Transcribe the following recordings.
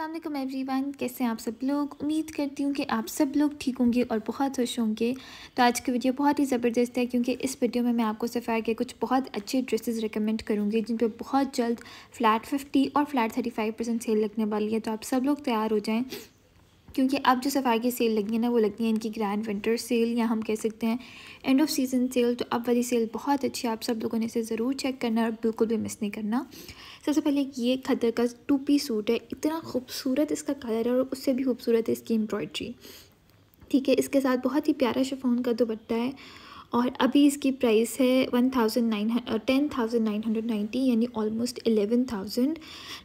अल्लाम एवरीवन कैसे आप सब लोग उम्मीद करती हूँ कि आप सब लोग ठीक होंगे और बहुत खुश होंगे तो आज की वीडियो बहुत ही ज़बरदस्त है क्योंकि इस वीडियो में मैं आपको सफ़ार के कुछ बहुत अच्छे ड्रेसेस रिकमेंड करूँगी जिन पर बहुत जल्द फ्लैट फिफ्टी और flat thirty five percent sale लगने वाली है तो आप सब लोग तैयार हो जाएँ क्योंकि अब जो सफ़ार की सेल लगी है ना वो लगनी है इनकी ग्रैंड विंटर सेल या हम कह सकते हैं एंड ऑफ सीज़न सेल तो अब वाली सेल बहुत अच्छी है आप सब लोगों ने इसे ज़रूर चेक करना और बिल्कुल भी मिस नहीं करना सबसे पहले ये खदर का टू पी सूट है इतना खूबसूरत इसका कलर है और उससे भी खूबसूरत है इसकी एम्ब्रॉयड्री ठीक है इसके साथ बहुत ही प्यारा शिफोन का दुपट्टा है और अभी इसकी प्राइस है one thousand nine ten thousand nine hundred ninety यानी ऑलमोस्ट एलेवन थाउजेंड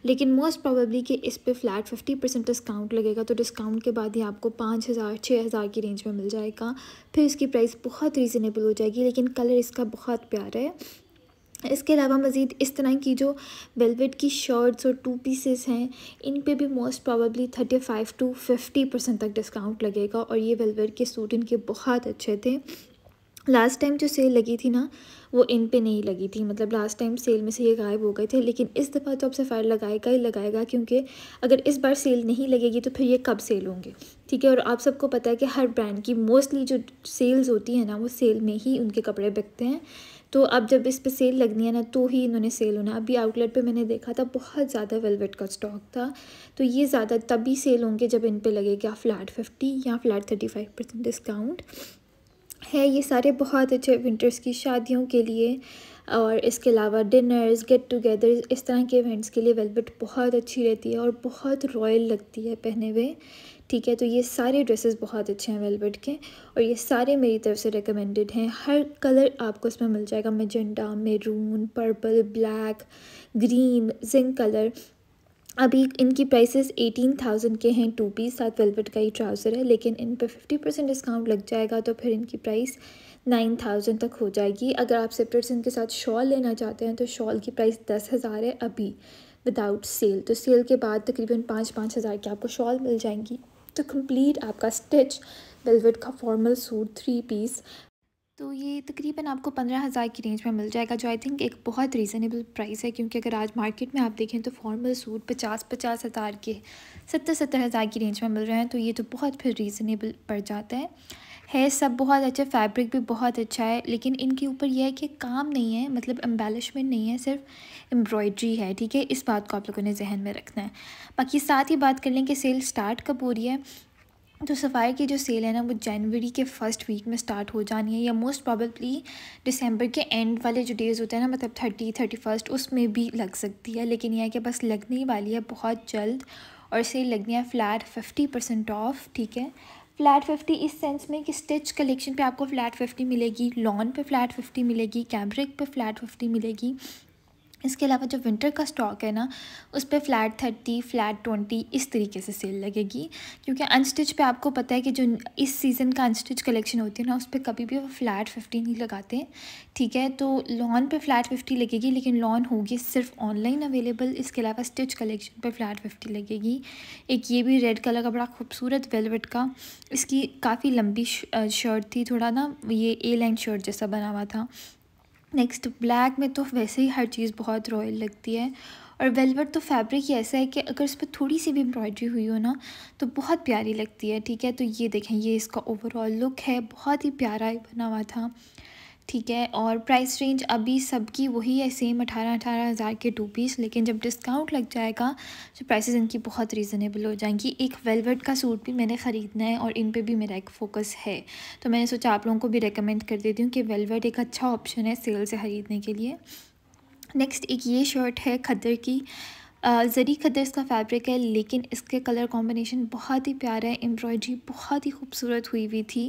लेकिन मोस्ट प्रॉबली कि इस पर फ्लैट फिफ्टी परसेंट डिस्काउंट लगेगा तो डिस्काउंट के बाद ही आपको पाँच हज़ार छः हज़ार की रेंज में मिल जाएगा फिर इसकी प्राइस बहुत रीज़नेबल हो जाएगी लेकिन कलर इसका बहुत प्यारा है इसके अलावा मज़ीद इस तरह की जो वेलवेट की शर्ट्स और टू पीसेस हैं इन पे भी most probably thirty five to fifty percent तक डिस्काउंट लगेगा और ये वेलवेट के सूट इनके बहुत अच्छे थे लास्ट टाइम जो सेल लगी थी ना वो इन पे नहीं लगी थी मतलब लास्ट टाइम सेल में से ये गायब हो गए थे लेकिन इस दफ़ा तो अब सफ़ायर लगाएगा ही लगाएगा क्योंकि अगर इस बार सेल नहीं लगेगी तो फिर ये कब सेल होंगे ठीक है और आप सबको पता है कि हर ब्रांड की मोस्टली जो सेल्स होती है ना वो सेल में ही उनके कपड़े बिकते हैं तो अब जब इस पर सेल लगनी है ना तो ही इन्होंने सेल होना अभी आउटलेट पे मैंने देखा था बहुत ज़्यादा वेलवेट का स्टॉक था तो ये ज़्यादा तभी सेल होंगे जब इन पर लगेगा फ्लैट फिफ्टी या flat thirty five percent discount है ये सारे बहुत अच्छे विंटर्स की शादियों के लिए और इसके अलावा डिनर्स गेट टुगेदर इस तरह के इवेंट्स के लिए वेलवेट बहुत अच्छी रहती है और बहुत रॉयल लगती है पहने हुए ठीक है तो ये सारे ड्रेसेस बहुत अच्छे हैं वेलवेट के और ये सारे मेरी तरफ से रिकमेंडेड हैं हर कलर आपको इसमें मिल जाएगा magenta maroon purple black green zinc colour अभी इनकी प्राइसेस एटीन थाउजेंड के हैं टू पीस साथ वेलवेट का ही ट्राउज़र है लेकिन इन पर फिफ्टी परसेंट डिस्काउंट लग जाएगा तो फिर इनकी प्राइस नाइन थाउजेंड तक हो जाएगी अगर आप सेपरेट इनके साथ शॉल लेना चाहते हैं तो शॉल की प्राइस दस हज़ार है अभी विदाउट सेल तो सेल के बाद तकरीबन पाँच पाँच हज़ार की आपको शॉल मिल जाएंगी तो कंप्लीट आपका स्टिच वेलवेट का फॉर्मल सूट थ्री पीस तो ये तकरीबन आपको पंद्रह हज़ार की रेंज में मिल जाएगा जो आई थिंक एक बहुत रीज़नेबल प्राइस है क्योंकि अगर आज मार्केट में आप देखें तो फॉर्मल सूट पचास पचास हज़ार के सत्तर सत्तर हज़ार की रेंज में मिल रहे हैं तो ये तो बहुत फिर रीज़नेबल पड़ जाता है है सब बहुत अच्छा फैब्रिक भी बहुत अच्छा है लेकिन इनके ऊपर यह है कि काम नहीं है मतलब एम्बेलिशमेंट नहीं है सिर्फ एम्ब्रॉयड्री है ठीक है इस बात को आप लोगों ने जहन में रखना है बाकी साथ ही बात कर लें कि सेल स्टार्ट कब हो रही है तो सफ़ाई की जो सेल है ना वो जनवरी के फर्स्ट वीक में स्टार्ट हो जानी है या मोस्ट प्रॉबली दिसंबर के एंड वाले जो डेज़ होते हैं ना मतलब थर्टी थर्टी फर्स्ट उसमें भी लग सकती है लेकिन यह कि बस लगने ही वाली है बहुत जल्द और सेल लगनी है फ्लैट फिफ्टी परसेंट ऑफ ठीक है फ्लैट फिफ्टी इस सेंस में कि स्टिच कलेक्शन पे आपको फ्लैट फिफ्टी मिलेगी लॉन पे फ्लैट फिफ्टी मिलेगी कैमरिक पे फ्लैट फिफ्टी मिलेगी इसके अलावा जो विंटर का स्टॉक है ना उस पर फ्लैट थर्टी फ्लैट ट्वेंटी इस तरीके से सेल लगेगी क्योंकि अनस्टिच पे आपको पता है कि जो इस सीज़न का अनस्टिच कलेक्शन होती है ना उस पर कभी भी वो फ्लैट फिफ्टी नहीं लगाते ठीक है तो लॉन पे फ्लैट फिफ्टी लगेगी लेकिन लॉन होगी सिर्फ ऑनलाइन अवेलेबल इसके अलावा स्टिच कलेक्शन पर फ्लैट फिफ्टी लगेगी एक ये भी रेड कलर का बड़ा खूबसूरत वेलवेट का इसकी काफ़ी लंबी शर्ट थी थोड़ा ना ये ए लाइन शर्ट जैसा बना हुआ था नेक्स्ट ब्लैक में तो वैसे ही हर चीज़ बहुत रॉयल लगती है और वेलवेट तो फैब्रिक ही ऐसा है कि अगर उस पर थोड़ी सी भी एम्ब्रॉयडरी हुई हो ना तो बहुत प्यारी लगती है ठीक है तो ये देखें ये इसका ओवरऑल लुक है बहुत ही प्यारा बना हुआ था ठीक है और प्राइस रेंज अभी सबकी वही है सेम अठारह अठारह हज़ार के टू पीस लेकिन जब डिस्काउंट लग जाएगा तो प्राइसेस इनकी बहुत रीज़नेबल हो जाएंगी एक वेलवेट का सूट भी मैंने ख़रीदना है और इन पे भी मेरा एक फोकस है तो मैंने सोचा आप लोगों को भी रेकमेंड कर देती हूँ कि वेलवेट एक अच्छा ऑप्शन है सेल से ख़रीदने के लिए नेक्स्ट एक ये शर्ट है खदर की ज़री खदर इसका फैब्रिक है लेकिन इसके कलर कॉम्बिनेशन बहुत ही प्यारा है एम्ब्रॉयडरी बहुत ही खूबसूरत हुई हुई थी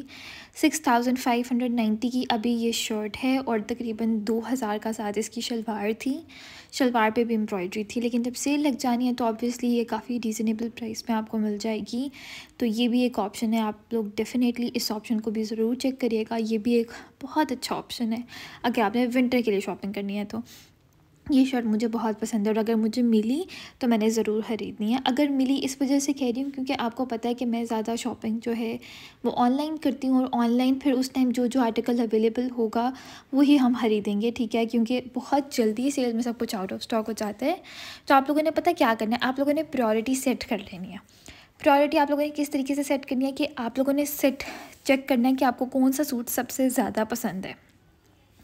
six thousand five hundred ninety की अभी ये शर्ट है और तकरीबन दो हज़ार का साथ इसकी शलवार थी शलवार पे भी एम्ब्रॉयडरी थी लेकिन जब सेल लग जानी है तो ऑब्वियसली ये काफ़ी रीज़नेबल प्राइस में आपको मिल जाएगी तो ये भी एक ऑप्शन है आप लोग डेफ़िनेटली इस ऑप्शन को भी ज़रूर चेक करिएगा ये भी एक बहुत अच्छा ऑप्शन है अगर आपने विंटर के लिए शॉपिंग करनी है तो ये शर्ट मुझे बहुत पसंद है और अगर मुझे मिली तो मैंने ज़रूर ख़रीदनी है अगर मिली इस वजह से कह रही हूँ क्योंकि आपको पता है कि मैं ज़्यादा शॉपिंग जो है वो ऑनलाइन करती हूँ और ऑनलाइन फिर उस टाइम जो जो आर्टिकल अवेलेबल होगा वही हम ख़रीदेंगे ठीक है क्योंकि बहुत जल्दी सेल में सब कुछ आउट ऑफ स्टॉक हो जाता है तो आप लोगों ने पता क्या करना है आप लोगों ने प्रायोरिटी सेट कर लेनी है प्रायोरिटी आप लोगों ने किस तरीके से सेट करनी है कि आप लोगों ने सेट चेक करना है कि आपको कौन सा सूट सबसे ज़्यादा पसंद है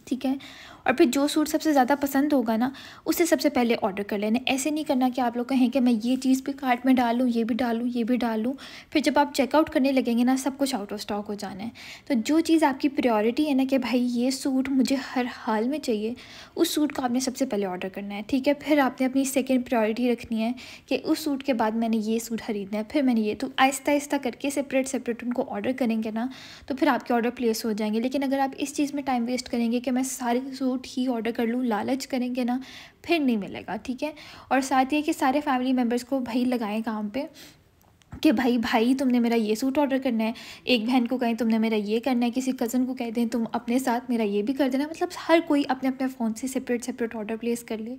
ठीक है और फिर जो सूट सबसे ज़्यादा पसंद होगा ना उसे सबसे पहले ऑर्डर कर लेना ऐसे नहीं करना कि आप लोग कहें कि मैं ये चीज़ भी कार्ट में डालूँ ये भी डालूँ ये भी डालूँ फिर जब आप चेकआउट करने लगेंगे ना सब कुछ आउट ऑफ स्टॉक हो जाना है तो जो चीज़ आपकी प्रायोरिटी है ना कि भाई ये सूट मुझे हर हाल में चाहिए उस सूट को आपने सबसे पहले ऑर्डर करना है ठीक है फिर आपने अपनी सेकेंड प्रायोरिटी रखनी है कि उस सूट के बाद मैंने ये सूट ख़रीदना है फिर मैंने ये तो आहिस्ता आहिस्ता करके सेपरेट सेपरेट उनको ऑर्डर करेंगे ना तो फिर आपके ऑर्डर प्लेस हो जाएंगे लेकिन अगर आप इस चीज़ में टाइम वेस्ट करेंगे कि मैं सारे सूट सूट ही ऑर्डर कर लूँ लालच करेंगे ना फिर नहीं मिलेगा ठीक है और साथ ये कि सारे फैमिली मेम्बर्स को भाई लगाएं काम पे कि भाई भाई तुमने मेरा ये सूट ऑर्डर करना है एक बहन को कहें तुमने मेरा ये करना है किसी कज़न को कह दें तुम अपने साथ मेरा ये भी कर देना मतलब हर कोई अपने अपने फ़ोन से सेपरेट सेपरेट ऑर्डर प्लेस कर ले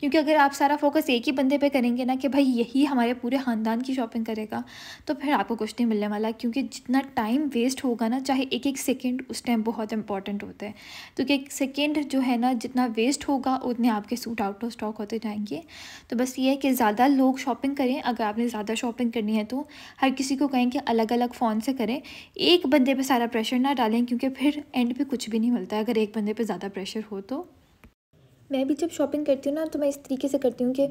क्योंकि अगर आप सारा फोकस एक ही बंदे पे करेंगे ना कि भाई यही हमारे पूरे ख़ानदान की शॉपिंग करेगा तो फिर आपको कुछ नहीं मिलने वाला क्योंकि जितना टाइम वेस्ट होगा ना चाहे एक एक सेकेंड उस टाइम बहुत इंपॉर्टेंट होता है क्योंकि तो एक सेकेंड जो है ना जितना वेस्ट होगा उतने आपके सूट आउट ऑफ स्टॉक होते जाएंगे तो बस ये है कि ज़्यादा लोग शॉपिंग करें अगर आपने ज़्यादा शॉपिंग करनी है तो हर किसी को कहें कि अलग अलग फ़ोन से करें एक बंदे पे सारा प्रेशर ना डालें क्योंकि फिर एंड पे कुछ भी नहीं मिलता अगर एक बंदे पे ज़्यादा प्रेशर हो तो मैं भी जब शॉपिंग करती हूँ ना तो मैं इस तरीके से करती हूँ कि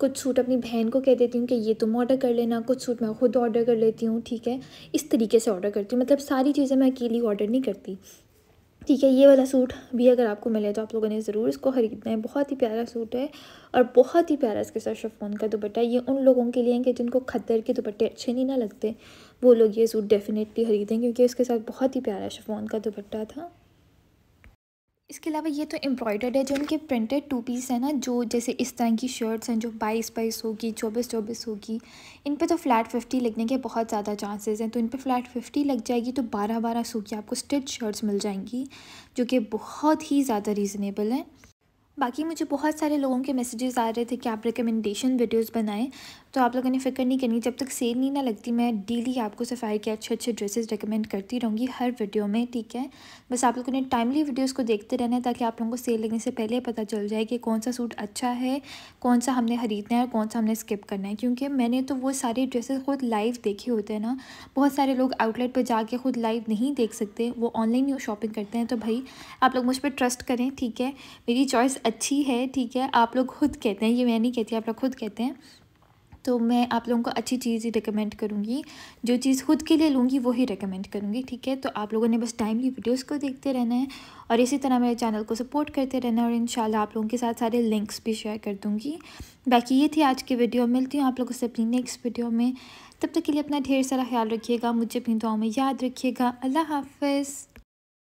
कुछ सूट अपनी बहन को कह देती हूँ कि ये तुम ऑर्डर कर लेना कुछ सूट मैं खुद ऑर्डर कर लेती हूँ ठीक है इस तरीके से ऑर्डर करती हूँ मतलब सारी चीज़ें मैं अकेली ऑर्डर नहीं करती ठीक है ये वाला सूट भी अगर आपको मिले तो आप लोगों ने ज़रूर इसको ख़रीदना है बहुत ही प्यारा सूट है और बहुत ही प्यारा इसके साथ शफोन का दुपट्टा ये उन लोगों के लिए हैं कि जिनको खद्दर के दुपट्टे अच्छे नहीं ना लगते वो लोग ये सूट डेफ़िनेटली ख़रीदें क्योंकि इसके साथ बहुत ही प्यारा शफोन का दुपट्टा था इसके अलावा ये तो एम्ब्रॉयडर्ड है जो इनके प्रिंटेड टू पीस है ना जो जैसे इस तरह की शर्ट्स हैं जो बाईस बाईस होगी चौबीस चौबीस होगी इन पे तो फ्लैट फिफ्टी लगने के बहुत ज़्यादा चांसेस हैं तो इन पे फ्लैट फिफ्टी लग जाएगी तो बारह बारह सौ की आपको स्टिच शर्ट्स मिल जाएंगी जो कि बहुत ही ज़्यादा रीज़नेबल हैं बाकी मुझे बहुत सारे लोगों के मैसेजेस आ रहे थे कि आप रिकमेंडेशन वीडियोस बनाएं तो आप लोगों ने फ़िक्र नहीं करनी जब तक सेल नहीं ना लगती मैं डेली आपको सफ़ाई के अच्छे अच्छे ड्रेसेस रिकमेंड करती रहूँगी हर वीडियो में ठीक है बस आप लोगों ने टाइमली वीडियोस को देखते रहना है ताकि आप लोगों को सेल लगने से पहले पता चल जाए कि कौन सा सूट अच्छा है कौन सा हमने ख़रीदना है और कौन सा हमने स्किप करना है क्योंकि मैंने तो वो सारे ड्रेसेस खुद लाइव देखे होते हैं ना बहुत सारे लोग आउटलेट पर जाके खुद लाइव नहीं देख सकते वो ऑनलाइन शॉपिंग करते हैं तो भाई आप लोग मुझ पर ट्रस्ट करें ठीक है मेरी चॉइस अच्छी है ठीक है आप लोग खुद कहते हैं ये मैं नहीं कहती आप लोग खुद कहते हैं तो मैं आप लोगों को अच्छी चीज़ ही रिकमेंड करूँगी जो चीज़ खुद के लिए लूँगी वही रिकमेंड करूँगी ठीक है तो आप लोगों ने बस टाइमली वीडियोस को देखते रहना है और इसी तरह मेरे चैनल को सपोर्ट करते रहना है और इन आप लोगों के साथ सारे लिंक्स भी शेयर कर दूँगी बाकी ये थी आज की वीडियो मिलती हूँ आप लोगों से अपनी नेक्स्ट वीडियो में तब तक के लिए अपना ढेर सारा ख्याल रखिएगा मुझे अपनी दुआओं में याद रखिएगा अल्लाह हाफ